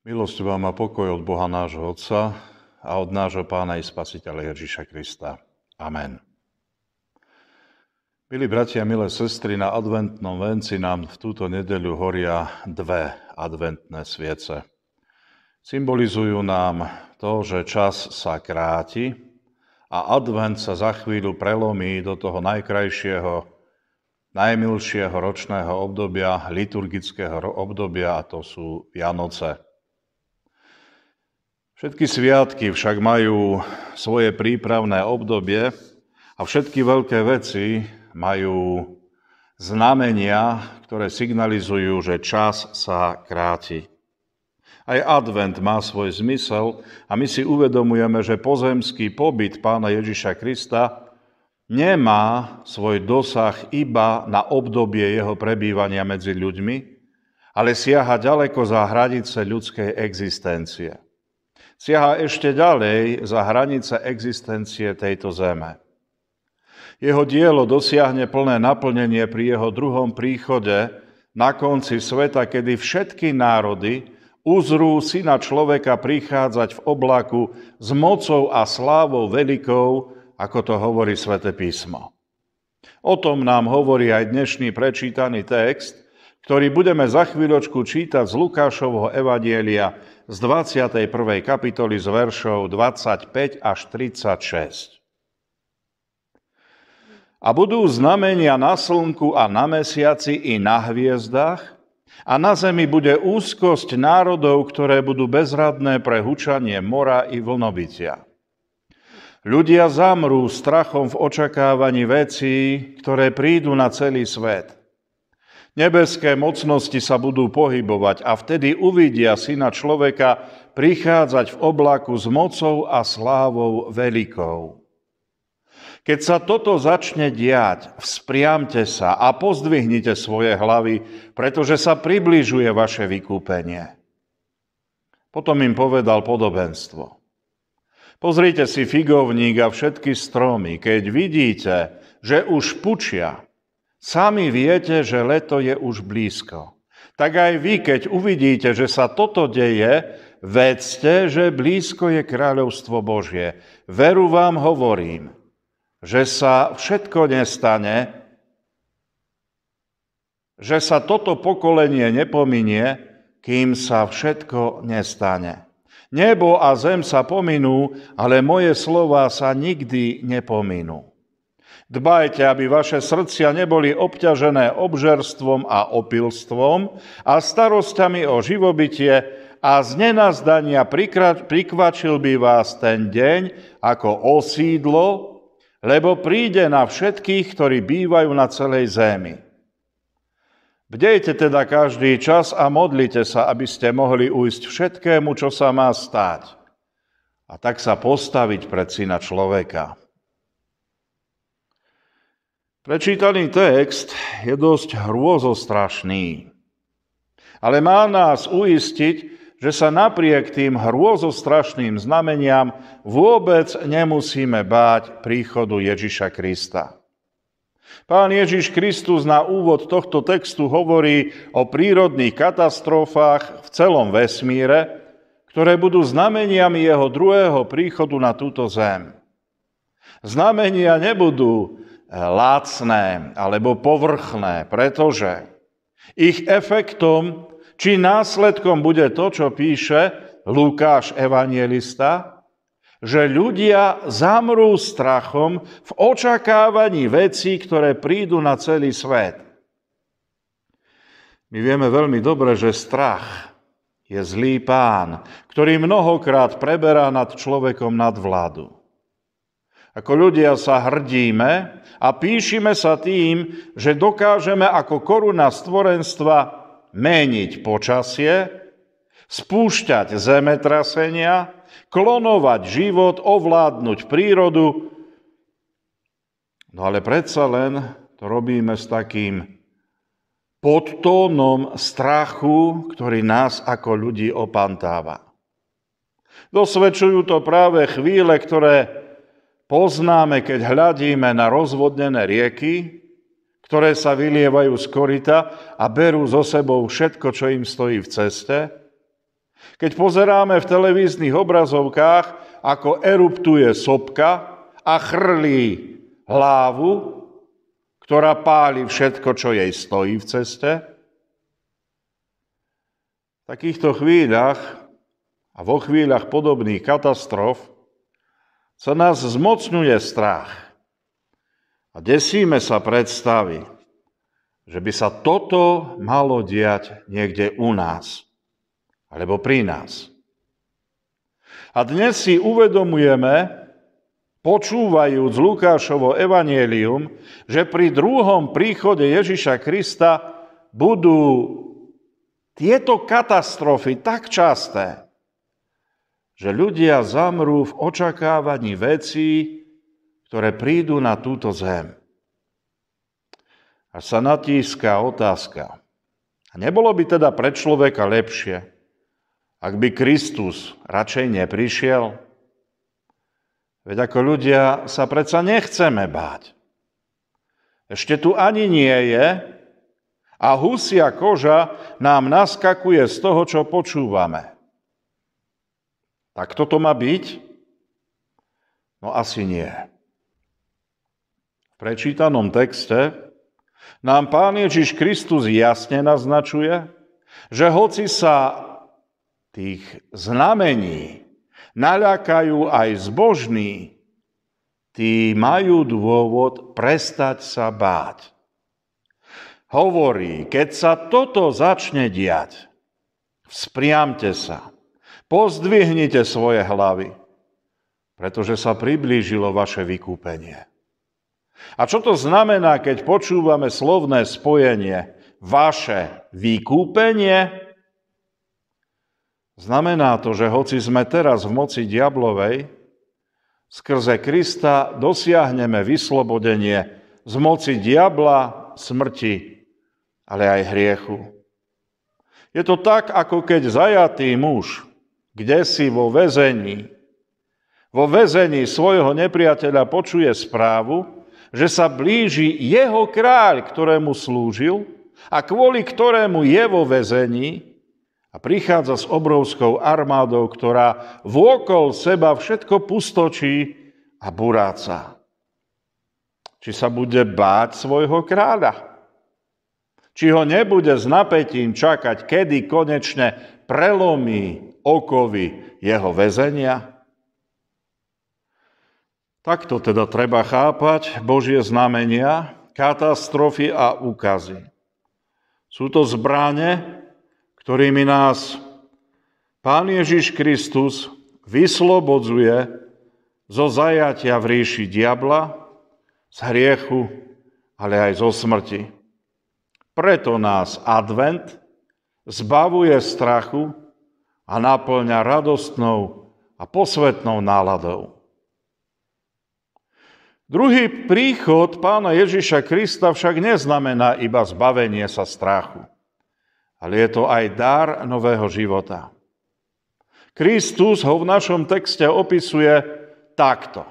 Milosť vám a pokoj od Boha nášho Otca a od nášho Pána i Spasiteľa Ježíša Krista. Amen. Milí bratia, milé sestry, na adventnom venci nám v túto nedeľu horia dve adventné sviece. Symbolizujú nám to, že čas sa kráti a advent sa za chvíľu prelomí do toho najkrajšieho, najmilšieho ročného obdobia, liturgického obdobia a to sú Vianoce. Všetky sviatky však majú svoje prípravné obdobie a všetky veľké veci majú znamenia, ktoré signalizujú, že čas sa kráti. Aj advent má svoj zmysel a my si uvedomujeme, že pozemský pobyt pána Ježiša Krista nemá svoj dosah iba na obdobie jeho prebývania medzi ľuďmi, ale siaha ďaleko za hranice ľudskej existencie siaha ešte ďalej za hranice existencie tejto zeme. Jeho dielo dosiahne plné naplnenie pri jeho druhom príchode na konci sveta, kedy všetky národy uzrú syna človeka prichádzať v oblaku s mocou a slávou velikou, ako to hovorí sväté písmo. O tom nám hovorí aj dnešný prečítaný text, ktorý budeme za chvíľočku čítať z Lukášovho Evanielia z 21. kapitoly z veršov 25 až 36. A budú znamenia na slnku a na mesiaci i na hviezdách, a na zemi bude úzkosť národov, ktoré budú bezradné pre hučanie mora i vlnobytia. Ľudia zamrú strachom v očakávaní vecí, ktoré prídu na celý svet – Nebeské mocnosti sa budú pohybovať a vtedy uvidia syna človeka prichádzať v oblaku s mocou a slávou veľkou. Keď sa toto začne diať, vzpriamte sa a pozdvihnite svoje hlavy, pretože sa približuje vaše vykúpenie. Potom im povedal podobenstvo. Pozrite si figovník a všetky stromy. Keď vidíte, že už pučia, Sami viete, že leto je už blízko. Tak aj vy, keď uvidíte, že sa toto deje, vedzte, že blízko je kráľovstvo Božie. Veru vám hovorím, že sa všetko nestane, že sa toto pokolenie nepominie, kým sa všetko nestane. Nebo a zem sa pominú, ale moje slova sa nikdy nepominú. Dbajte, aby vaše srdcia neboli obťažené obžerstvom a opilstvom a starostiami o živobytie a z nenazdania prikvačil by vás ten deň ako osídlo, lebo príde na všetkých, ktorí bývajú na celej zemi. Bdejte teda každý čas a modlite sa, aby ste mohli ujsť všetkému, čo sa má stáť. A tak sa postaviť pred syna človeka. Prečítaný text je dosť hrôzostrašný, ale má nás uistiť, že sa napriek tým hrôzostrašným znameniam vôbec nemusíme báť príchodu Ježiša Krista. Pán Ježiš Kristus na úvod tohto textu hovorí o prírodných katastrofách v celom vesmíre, ktoré budú znameniami jeho druhého príchodu na túto zem. Znamenia nebudú lácné alebo povrchné, pretože ich efektom či následkom bude to, čo píše Lukáš Evangelista, že ľudia zamrú strachom v očakávaní vecí, ktoré prídu na celý svet. My vieme veľmi dobre, že strach je zlý pán, ktorý mnohokrát preberá nad človekom nad vládu. Ako ľudia sa hrdíme a píšime sa tým, že dokážeme ako koruna stvorenstva meniť počasie, spúšťať zemetrasenia, klonovať život, ovládnuť prírodu. No ale predsa len to robíme s takým podtónom strachu, ktorý nás ako ľudí opantáva. Dosvedčujú to práve chvíle, ktoré Poznáme, keď hľadíme na rozvodnené rieky, ktoré sa vylievajú z korita a berú zo sebou všetko, čo im stojí v ceste. Keď pozeráme v televíznych obrazovkách, ako eruptuje sopka a chrlí hlávu, ktorá páli všetko, čo jej stojí v ceste. V takýchto chvíľach a vo chvíľach podobných katastrof sa nás zmocňuje strach. A desíme sa predstavy, že by sa toto malo diať niekde u nás alebo pri nás. A dnes si uvedomujeme, počúvajúc Lukášovo evanielium, že pri druhom príchode Ježiša Krista budú tieto katastrofy tak časté, že ľudia zamrú v očakávaní vecí, ktoré prídu na túto zem. A sa natíska otázka. A nebolo by teda pre človeka lepšie, ak by Kristus radšej neprišiel? Veď ako ľudia sa predsa nechceme báť. Ešte tu ani nie je a husia koža nám naskakuje z toho, čo počúvame. A toto má byť? No asi nie. V prečítanom texte nám Pán Ježiš Kristus jasne naznačuje, že hoci sa tých znamení naľakajú aj zbožní, tí majú dôvod prestať sa báť. Hovorí, keď sa toto začne diať, vzpriamte sa, pozdvihnite svoje hlavy, pretože sa priblížilo vaše vykúpenie. A čo to znamená, keď počúvame slovné spojenie vaše vykúpenie? Znamená to, že hoci sme teraz v moci diablovej, skrze Krista dosiahneme vyslobodenie z moci diabla, smrti, ale aj hriechu. Je to tak, ako keď zajatý muž kde si vo väzení, vo väzení svojho nepriateľa počuje správu, že sa blíži jeho kráľ, ktorému slúžil a kvôli ktorému je vo väzení a prichádza s obrovskou armádou, ktorá vôkol seba všetko pustočí a buráca. Či sa bude báť svojho kráľa? či ho nebude s napätím čakať, kedy konečne prelomí okovy jeho väzenia? Takto teda treba chápať Božie znamenia, katastrofy a úkazy. Sú to zbráne, ktorými nás Pán Ježiš Kristus vyslobodzuje zo zajatia v ríši diabla, z hriechu, ale aj zo smrti. Preto nás advent zbavuje strachu, a náplňa radostnou a posvetnou náladou. Druhý príchod pána Ježiša Krista však neznamená iba zbavenie sa strachu, ale je to aj dar nového života. Kristus ho v našom texte opisuje takto.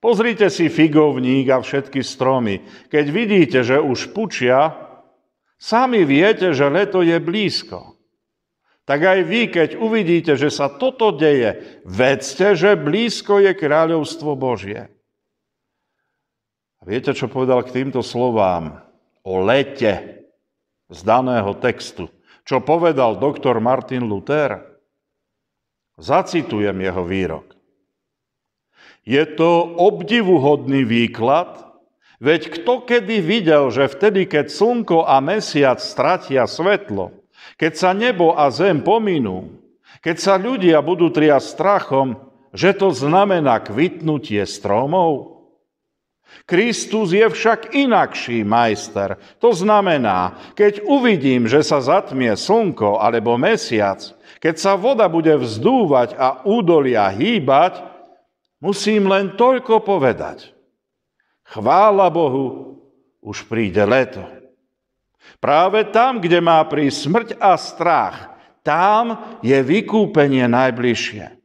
Pozrite si figovník a všetky stromy. Keď vidíte, že už pučia, sami viete, že leto je blízko. Tak aj vy, keď uvidíte, že sa toto deje, vedzte, že blízko je kráľovstvo Božie. A viete, čo povedal k týmto slovám o lete z daného textu? Čo povedal doktor Martin Luther? Zacitujem jeho výrok. Je to obdivuhodný výklad, veď kto kedy videl, že vtedy, keď slnko a mesiac stratia svetlo, keď sa nebo a zem pominú, keď sa ľudia budú triať strachom, že to znamená kvitnutie stromov? Kristus je však inakší majster. To znamená, keď uvidím, že sa zatmie slnko alebo mesiac, keď sa voda bude vzdúvať a údolia hýbať, musím len toľko povedať. Chvála Bohu, už príde leto. Práve tam, kde má prísť smrť a strach, tam je vykúpenie najbližšie.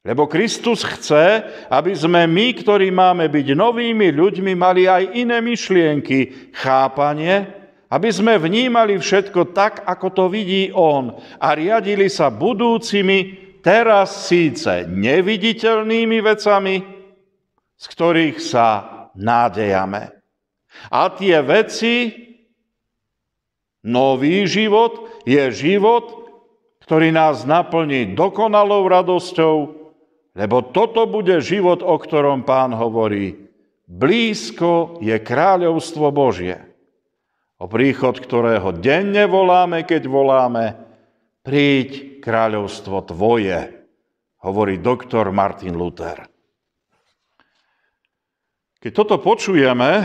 Lebo Kristus chce, aby sme my, ktorí máme byť novými ľuďmi, mali aj iné myšlienky, chápanie, aby sme vnímali všetko tak, ako to vidí On a riadili sa budúcimi, teraz síce neviditeľnými vecami, z ktorých sa nádejame. A tie veci, Nový život je život, ktorý nás naplní dokonalou radosťou, lebo toto bude život, o ktorom pán hovorí. Blízko je kráľovstvo Božie, o príchod ktorého denne voláme, keď voláme, príď kráľovstvo tvoje, hovorí doktor Martin Luther. Keď toto počujeme,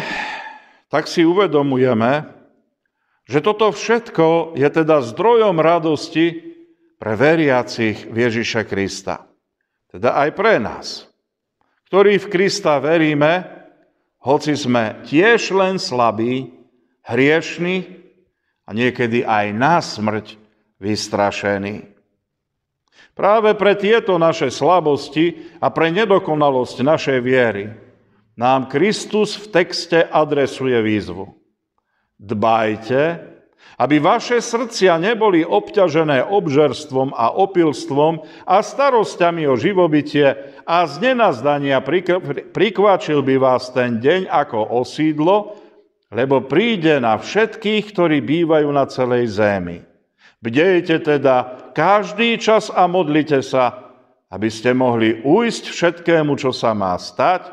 tak si uvedomujeme, že toto všetko je teda zdrojom radosti pre veriacich v Ježiša Krista. Teda aj pre nás, ktorí v Krista veríme, hoci sme tiež len slabí, hriešní a niekedy aj na smrť vystrašení. Práve pre tieto naše slabosti a pre nedokonalosť našej viery nám Kristus v texte adresuje výzvu. Dbajte, aby vaše srdcia neboli obťažené obžerstvom a opilstvom a starosťami o živobytie a z nenazdania prikvačil by vás ten deň ako osídlo, lebo príde na všetkých, ktorí bývajú na celej zemi. Bdejte teda každý čas a modlite sa, aby ste mohli ujsť všetkému, čo sa má stať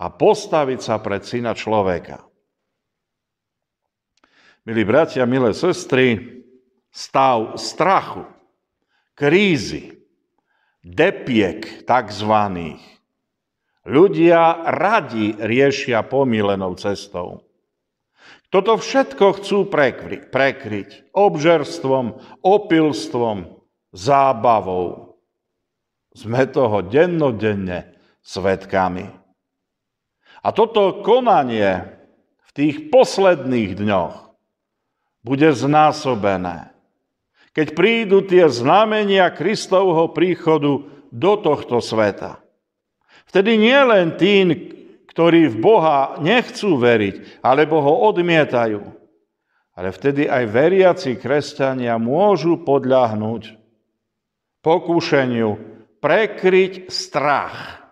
a postaviť sa pred syna človeka. Milí bratia, milé sestry, stav strachu, krízy, depiek takzvaných, ľudia radi riešia pomílenou cestou. Toto všetko chcú prekryť, prekryť obžerstvom, opilstvom, zábavou. Sme toho dennodenne svetkami. A toto konanie v tých posledných dňoch bude znásobené. Keď prídu tie znamenia Kristovho príchodu do tohto sveta. Vtedy nie len tí, ktorí v Boha nechcú veriť, alebo ho odmietajú, ale vtedy aj veriaci kresťania môžu podľahnúť pokúšeniu prekryť strach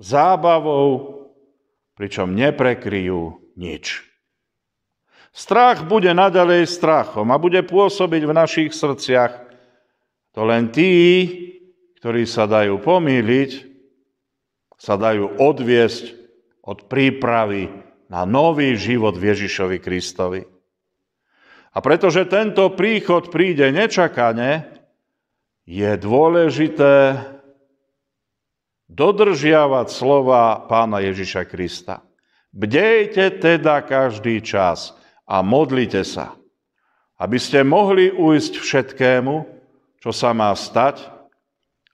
zábavou, pričom neprekryjú nič. Strach bude naďalej strachom a bude pôsobiť v našich srdciach. To len tí, ktorí sa dajú pomýliť, sa dajú odviesť od prípravy na nový život v Ježišovi Kristovi. A pretože tento príchod príde nečakane, je dôležité dodržiavať slova pána Ježiša Krista. Bdejte teda každý čas – a modlite sa, aby ste mohli uísť všetkému, čo sa má stať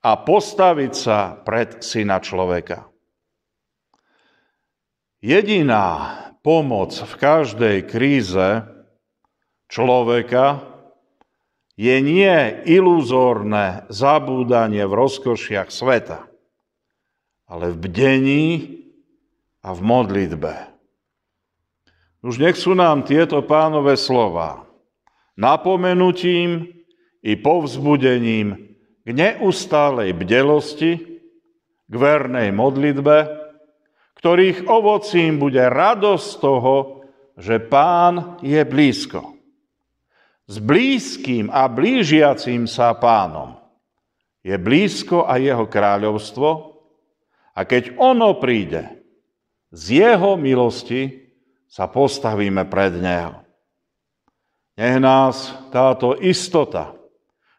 a postaviť sa pred syna človeka. Jediná pomoc v každej kríze človeka je nie iluzórne zabúdanie v rozkošiach sveta, ale v bdení a v modlitbe. Už sú nám tieto pánové slova napomenutím i povzbudením k neustálej bdelosti, k vernej modlitbe, ktorých ovocím bude radosť toho, že pán je blízko. S blízkým a blížiacím sa pánom je blízko a jeho kráľovstvo a keď ono príde z jeho milosti, sa postavíme pred Neho. Nech nás táto istota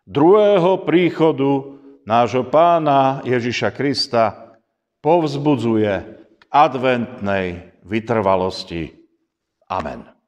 druhého príchodu nášho pána Ježiša Krista povzbudzuje k adventnej vytrvalosti. Amen.